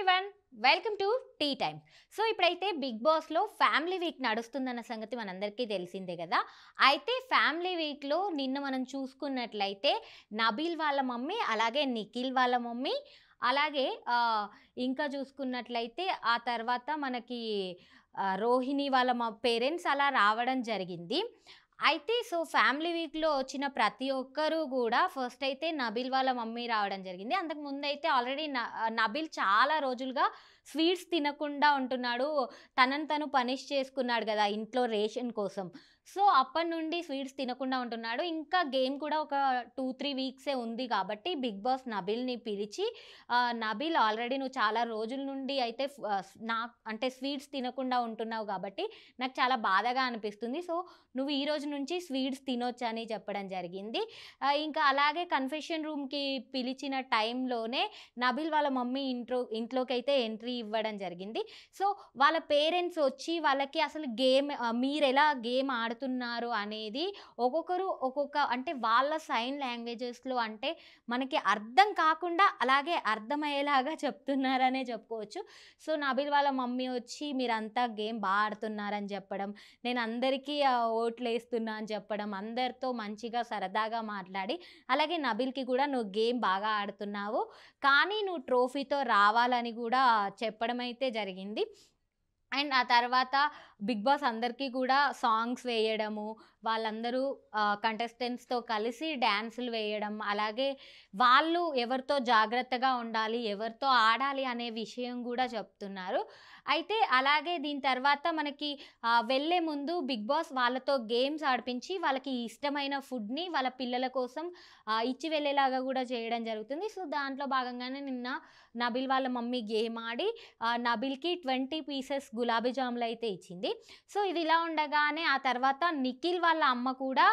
everyone welcome to tea time so ఇప్పుడైతే big బాస్లో family week నడుస్తుందన్న సంగతి మనందరికీ తెలిసిందే కదా అయితే ఫ్యామిలీ వీక్లో నిన్న మనం చూసుకున్నట్లయితే నబీల్ వాళ్ళ మమ్మీ అలాగే నిఖిల్ వాళ్ళ మమ్మీ అలాగే ఇంకా చూసుకున్నట్లయితే ఆ తర్వాత మనకి రోహిణి వాళ్ళ మా పేరెంట్స్ అలా రావడం జరిగింది అయితే సో ఫ్యామిలీ వీక్లో వచ్చిన ప్రతి ఒక్కరూ కూడా ఫస్ట్ అయితే నబిల్ వాళ్ళ మమ్మీ రావడం జరిగింది అంతకుముందు ముందు అయితే ఆల్రెడీ నబిల్ చాలా రోజులుగా స్వీట్స్ తినకుండా ఉంటున్నాడు తనని తను పనిష్ చేసుకున్నాడు కదా ఇంట్లో రేషన్ కోసం సో అప్పటి నుండి స్వీట్స్ తినకుండా ఉంటున్నాడు ఇంకా గేమ్ కూడా ఒక టూ త్రీ వీక్సే ఉంది కాబట్టి బిగ్ బాస్ నబిల్ని పిలిచి నబిల్ ఆల్రెడీ నువ్వు చాలా రోజుల నుండి అయితే నా అంటే స్వీట్స్ తినకుండా ఉంటున్నావు కాబట్టి నాకు చాలా బాధగా అనిపిస్తుంది సో నువ్వు ఈ రోజు నుంచి స్వీట్స్ తినొచ్చు అని చెప్పడం జరిగింది ఇంకా అలాగే కన్ఫెషన్ రూమ్కి పిలిచిన టైంలోనే నబిల్ వాళ్ళ మమ్మీ ఇంట్లో ఇంట్లోకి అయితే ఎంట్రీ అవి ఇవ్వడం జరిగింది సో వాళ్ళ పేరెంట్స్ వచ్చి వాళ్ళకి అసలు గేమ్ మీరు ఎలా గేమ్ ఆడుతున్నారు అనేది ఒక్కొక్కరు ఒక్కొక్క అంటే వాళ్ళ సైన్ లాంగ్వేజెస్లో అంటే మనకి అర్థం కాకుండా అలాగే అర్థమయ్యేలాగా చెప్తున్నారనే చెప్పుకోవచ్చు సో నబిల్ వాళ్ళ మమ్మీ వచ్చి మీరంతా గేమ్ బాగా ఆడుతున్నారని చెప్పడం నేను అందరికీ ఓట్లు వేస్తున్నా అని చెప్పడం అందరితో మంచిగా సరదాగా మాట్లాడి అలాగే నబిల్కి కూడా నువ్వు గేమ్ బాగా ఆడుతున్నావు కానీ నువ్వు ట్రోఫీతో రావాలని కూడా చెప్పడం అయితే జరిగింది అండ్ ఆ తర్వాత బిగ్ బాస్ అందరికీ కూడా సాంగ్స్ వేయడము వాళ్ళందరూ కంటెస్టెంట్స్తో కలిసి డ్యాన్సులు వేయడం అలాగే వాళ్ళు ఎవరితో జాగ్రత్తగా ఉండాలి ఎవరితో ఆడాలి అనే విషయం కూడా చెప్తున్నారు అయితే అలాగే దీని తర్వాత మనకి వెళ్ళే ముందు బిగ్ బాస్ వాళ్ళతో గేమ్స్ ఆడిపించి వాళ్ళకి ఇష్టమైన ఫుడ్ని వాళ్ళ పిల్లల కోసం ఇచ్చి వెళ్ళేలాగా కూడా చేయడం జరుగుతుంది సో దాంట్లో భాగంగానే నిన్న నబిల్ వాళ్ళ మమ్మీ గేమ్ ఆడి నబిల్కి ట్వంటీ పీసెస్ గులాబీ జాములు అయితే ఇచ్చింది ఉంటుంది సో ఇది ఇలా ఉండగానే ఆ తర్వాత నిఖిల్ వాళ్ళ అమ్మ కూడా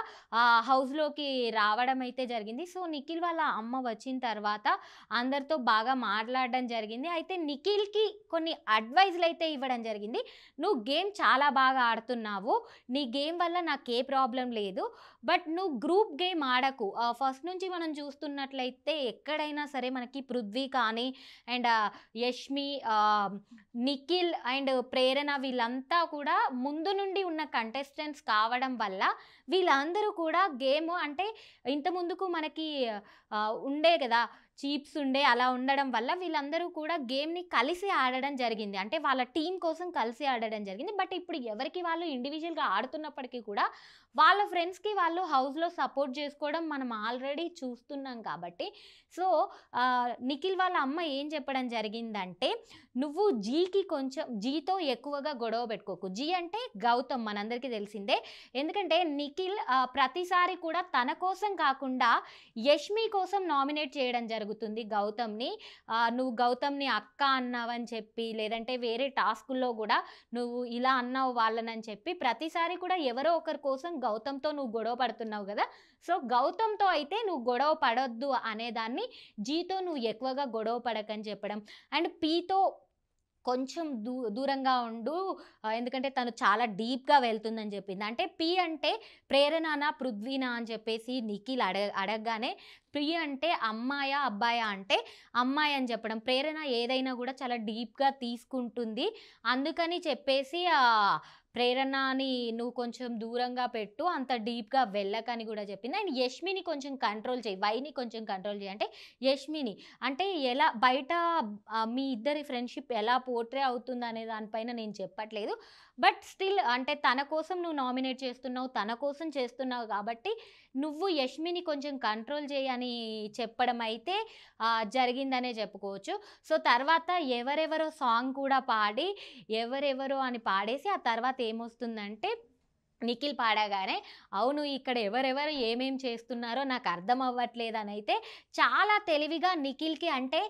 హౌస్లోకి రావడం అయితే జరిగింది సో నిఖిల్ వాళ్ళ అమ్మ వచ్చిన తర్వాత అందరితో బాగా మాట్లాడడం జరిగింది అయితే నిఖిల్కి కొన్ని అడ్వైజ్లు అయితే ఇవ్వడం జరిగింది నువ్వు గేమ్ చాలా బాగా ఆడుతున్నావు నీ గేమ్ వల్ల నాకు ఏ ప్రాబ్లం లేదు బట్ నువ్వు గ్రూప్ గేమ్ ఆడకు ఫస్ట్ నుంచి మనం చూస్తున్నట్లయితే ఎక్కడైనా సరే మనకి పృథ్వీ కానీ అండ్ యష్మి నిఖిల్ అండ్ ప్రేరణ వీళ్ళంతా కూడా కూడా ముందు నుండి ఉన్న కంటెస్టెంట్స్ కావడం వల్ల వీళ్ళందరూ కూడా గేమ్ అంటే ఇంత ముందుకు మనకి ఉండే కదా చీప్స్ ఉండే అలా ఉండడం వల్ల వీళ్ళందరూ కూడా గేమ్ని కలిసి ఆడడం జరిగింది అంటే వాళ్ళ టీం కోసం కలిసి ఆడడం జరిగింది బట్ ఇప్పుడు ఎవరికి వాళ్ళు ఇండివిజువల్గా ఆడుతున్నప్పటికీ కూడా వాళ్ళ ఫ్రెండ్స్కి వాళ్ళు హౌస్లో సపోర్ట్ చేసుకోవడం మనం ఆల్రెడీ చూస్తున్నాం కాబట్టి సో నిఖిల్ వాళ్ళ అమ్మ ఏం చెప్పడం జరిగిందంటే నువ్వు జీకి కొంచెం జీతో ఎక్కువగా గొడవ పెట్టుకోకు జీ అంటే గౌతమ్ మనందరికీ తెలిసిందే ఎందుకంటే నిఖిల్ ప్రతిసారి కూడా తన కోసం కాకుండా యష్మి కోసం నామినేట్ చేయడం జరుగుతుంది గౌతమ్ని నువ్వు గౌతమ్ని అక్క అన్నావని చెప్పి లేదంటే వేరే టాస్కుల్లో కూడా నువ్వు ఇలా అన్నావు వాళ్ళనని చెప్పి ప్రతిసారి కూడా ఎవరో ఒకరి కోసం గౌతమ్తో నువ్వు గొడవ పడుతున్నావు కదా సో గౌతమ్తో అయితే నువ్వు గొడవ పడొద్దు అనేదాన్ని జీతో నువ్వు ఎక్కువగా గొడవ పడకని చెప్పడం అండ్ పీతో కొంచెం దూ దూరంగా ఉండు ఎందుకంటే తను చాలా డీప్గా వెళ్తుందని చెప్పింది అంటే పి అంటే ప్రేరణనా పృథ్వీనా అని చెప్పేసి నిఖిల్ అడగ అడగగానే ప్రియ అంటే అమ్మాయా అబ్బాయా అంటే అమ్మాయి అని చెప్పడం ప్రేరణ ఏదైనా కూడా చాలా డీప్గా తీసుకుంటుంది అందుకని చెప్పేసి ఆ ప్రేరణని నువ్వు కొంచెం దూరంగా పెట్టు అంత డీప్గా వెళ్ళకని కూడా చెప్పింది అండ్ యష్మిని కొంచెం కంట్రోల్ చేయి వైని కొంచెం కంట్రోల్ చేయి అంటే యష్మిని అంటే ఎలా బయట మీ ఇద్దరి ఫ్రెండ్షిప్ ఎలా పోర్ట్రే అవుతుంది అనే దానిపైన నేను చెప్పట్లేదు బట్ స్టిల్ అంటే తన కోసం నువ్వు నామినేట్ చేస్తున్నావు తన కోసం చేస్తున్నావు కాబట్టి నువ్వు యష్మిని కొంచెం కంట్రోల్ చేయి అని చెప్పడం అయితే జరిగిందనే చెప్పుకోవచ్చు సో తర్వాత ఎవరెవరో సాంగ్ కూడా పాడి ఎవరెవరో అని పాడేసి ఆ తర్వాత ఏమొస్తుందంటే నిఖిల్ పాడగానే అవును ఇక్కడ ఎవరెవరు ఏమేం చేస్తున్నారో నాకు అర్థం అని అయితే చాలా తెలివిగా నిఖిల్కి అంటే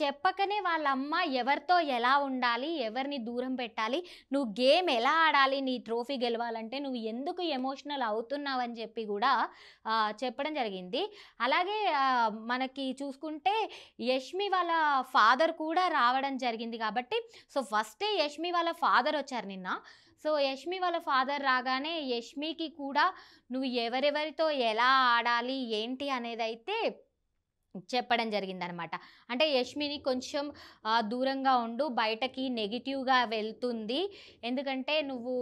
చెప్పకనే వాళ్ళమ్మ ఎవరితో ఎలా ఉండాలి ఎవరిని దూరం పెట్టాలి నువ్వు గేమ్ ఎలా ఆడాలి నీ ట్రోఫీ గెలవాలంటే నువ్వు ఎందుకు ఎమోషనల్ అవుతున్నావు అని చెప్పి కూడా చెప్పడం జరిగింది అలాగే మనకి చూసుకుంటే యష్మి వాళ్ళ ఫాదర్ కూడా రావడం జరిగింది కాబట్టి సో ఫస్టే యష్మి వాళ్ళ ఫాదర్ వచ్చారు నిన్న సో యష్మి వాళ్ళ ఫాదర్ రాగానే అలానే యష్మికి కూడా నువ్వు ఎవరెవరితో ఎలా ఆడాలి ఏంటి అనేది అయితే చెప్పడం జరిగిందనమాట అంటే యష్మిని కొంచెం దూరంగా ఉండు బయటకి నెగిటివ్గా వెళ్తుంది ఎందుకంటే నువ్వు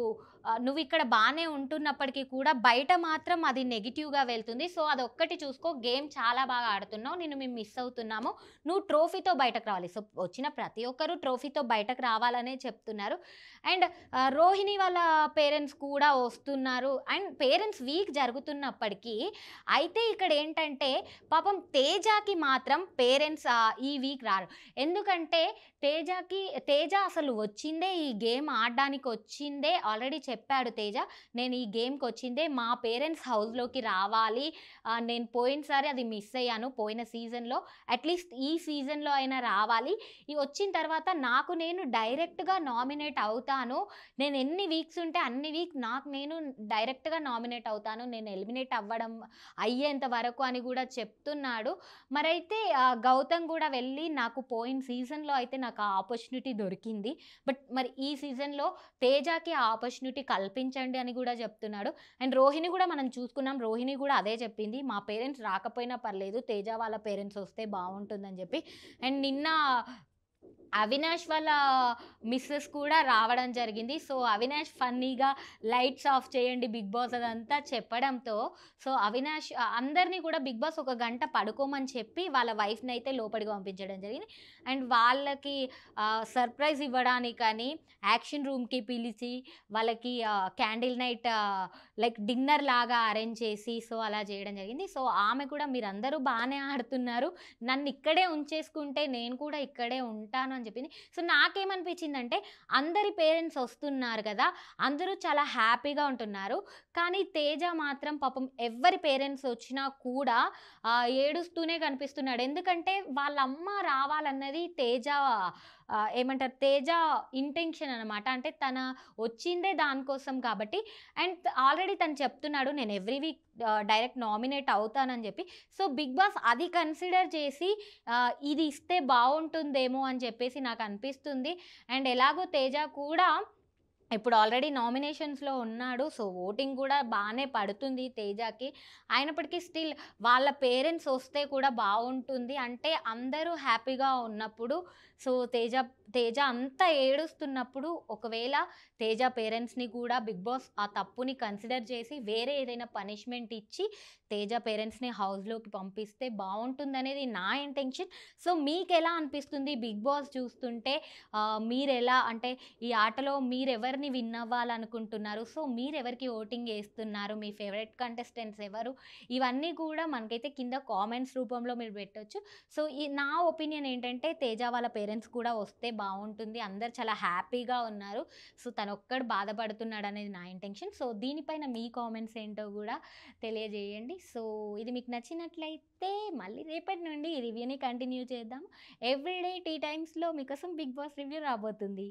నువ్వు ఇక్కడ బాగానే ఉంటున్నప్పటికీ కూడా బయట మాత్రం అది నెగిటివ్గా వెళ్తుంది సో అది ఒక్కటి చూసుకో గేమ్ చాలా బాగా ఆడుతున్నావు నేను మేము మిస్ అవుతున్నాము నువ్వు ట్రోఫీతో బయటకు రావాలి సో వచ్చిన ప్రతి ఒక్కరూ ట్రోఫీతో బయటకు రావాలనే చెప్తున్నారు అండ్ రోహిణి వాళ్ళ పేరెంట్స్ కూడా వస్తున్నారు అండ్ పేరెంట్స్ వీక్ జరుగుతున్నప్పటికీ అయితే ఇక్కడ ఏంటంటే పాపం తేజాకి మాత్రం పేరెంట్స్ ఈ వీక్ రారు ఎందుకంటే తేజకి తేజ అసలు వచ్చిందే ఈ గేమ్ ఆడడానికి వచ్చిందే ఆల్రెడీ చెప్పాడు తేజ నేను ఈ గేమ్కి వచ్చిందే మా పేరెంట్స్ హౌస్లోకి రావాలి నేను పోయినసారి అది మిస్ అయ్యాను పోయిన సీజన్లో అట్లీస్ట్ ఈ సీజన్లో అయినా రావాలి ఈ వచ్చిన తర్వాత నాకు నేను డైరెక్ట్గా నామినేట్ అవుతాను నేను ఎన్ని వీక్స్ ఉంటే అన్ని వీక్ నాకు నేను డైరెక్ట్గా నామినేట్ అవుతాను నేను ఎలిమినేట్ అవ్వడం అయ్యేంత వరకు అని కూడా చెప్తున్నాడు మరైతే గౌతమ్ కూడా వెళ్ళి నాకు పోయిన సీజన్లో అయితే నాకు నాకు ఆ ఆపర్చునిటీ దొరికింది బట్ మరి ఈ సీజన్లో తేజకి ఆ ఆపర్చునిటీ కల్పించండి అని కూడా చెప్తున్నాడు అండ్ రోహిణి కూడా మనం చూసుకున్నాం రోహిణి కూడా అదే చెప్పింది మా పేరెంట్స్ రాకపోయినా పర్లేదు తేజ వాళ్ళ పేరెంట్స్ వస్తే బాగుంటుందని చెప్పి అండ్ నిన్న అవినాష్ వాళ్ళ మిస్సెస్ కూడా రావడం జరిగింది సో అవినాష్ ఫన్నీగా లైట్స్ ఆఫ్ చేయండి బిగ్ బాస్ అదంతా చెప్పడంతో సో అవినాష్ అందరినీ కూడా బిగ్ బాస్ ఒక గంట పడుకోమని చెప్పి వాళ్ళ వైఫ్ని అయితే లోపలికి పంపించడం జరిగింది అండ్ వాళ్ళకి సర్ప్రైజ్ ఇవ్వడానికి కానీ యాక్షన్ రూమ్కి పిలిచి వాళ్ళకి క్యాండిల్ నైట్ లైక్ డిన్నర్ లాగా అరేంజ్ చేసి సో అలా చేయడం జరిగింది సో ఆమె కూడా మీరందరూ బాగానే ఆడుతున్నారు నన్ను ఇక్కడే ఉంచేసుకుంటే నేను కూడా ఇక్కడే ఉంటాను అని చెప్పింది సో నాకేమనిపించిందంటే అందరి పేరెంట్స్ వస్తున్నారు కదా అందరూ చాలా హ్యాపీగా ఉంటున్నారు కానీ తేజ మాత్రం పాపం ఎవరి పేరెంట్స్ వచ్చినా కూడా ఏడుస్తూనే కనిపిస్తున్నాడు ఎందుకంటే వాళ్ళ అమ్మ రావాలన్నది తేజ ఏమంటారు తేజ ఇంటెన్షన్ అనమాట అంటే తన వచ్చిందే దానికోసం కాబట్టి అండ్ ఆల్రెడీ తను చెప్తున్నాడు నేను ఎవ్రీ వీక్ డైరెక్ట్ నామినేట్ అవుతానని చెప్పి సో బిగ్ బాస్ అది కన్సిడర్ చేసి ఇది ఇస్తే బాగుంటుందేమో అని చెప్పేసి నాకు అనిపిస్తుంది అండ్ ఎలాగో తేజ కూడా ఇప్పుడు ఆల్రెడీ నామినేషన్స్లో ఉన్నాడు సో ఓటింగ్ కూడా బాగానే పడుతుంది తేజకి అయినప్పటికీ స్టిల్ వాళ్ళ పేరెంట్స్ వస్తే కూడా బాగుంటుంది అంటే అందరూ హ్యాపీగా ఉన్నప్పుడు సో తేజ తేజ అంతా ఏడుస్తున్నప్పుడు ఒకవేళ తేజ పేరెంట్స్ని కూడా బిగ్ బాస్ ఆ తప్పుని కన్సిడర్ చేసి వేరే ఏదైనా పనిష్మెంట్ ఇచ్చి తేజ పేరెంట్స్ని హౌస్లోకి పంపిస్తే బాగుంటుంది అనేది నా ఇంటెన్షన్ సో మీకు ఎలా అనిపిస్తుంది బిగ్ బాస్ చూస్తుంటే మీరు ఎలా అంటే ఈ ఆటలో మీరు ఎవరిని విన్ అవ్వాలనుకుంటున్నారు సో మీరు ఎవరికి ఓటింగ్ వేస్తున్నారు మీ ఫేవరెట్ కంటెస్టెంట్స్ ఎవరు ఇవన్నీ కూడా మనకైతే కింద కామెంట్స్ రూపంలో మీరు పెట్టవచ్చు సో ఈ నా ఒపీనియన్ ఏంటంటే తేజ వాళ్ళ పేరెంట్స్ కూడా వస్తే బాగుంటుంది అందరు చాలా హ్యాపీగా ఉన్నారు సో తను ఒక్కడు బాధపడుతున్నాడు అనేది నా ఇంటెన్షన్ సో దీనిపైన మీ కామెంట్స్ ఏంటో కూడా తెలియజేయండి సో ఇది మీకు నచ్చినట్లయితే మళ్ళీ రేపటి నుండి ఈ రివ్యూని కంటిన్యూ చేద్దాం ఎవ్రీడే టీ టైమ్స్లో మీకోసం బిగ్ బాస్ రివ్యూ రాబోతుంది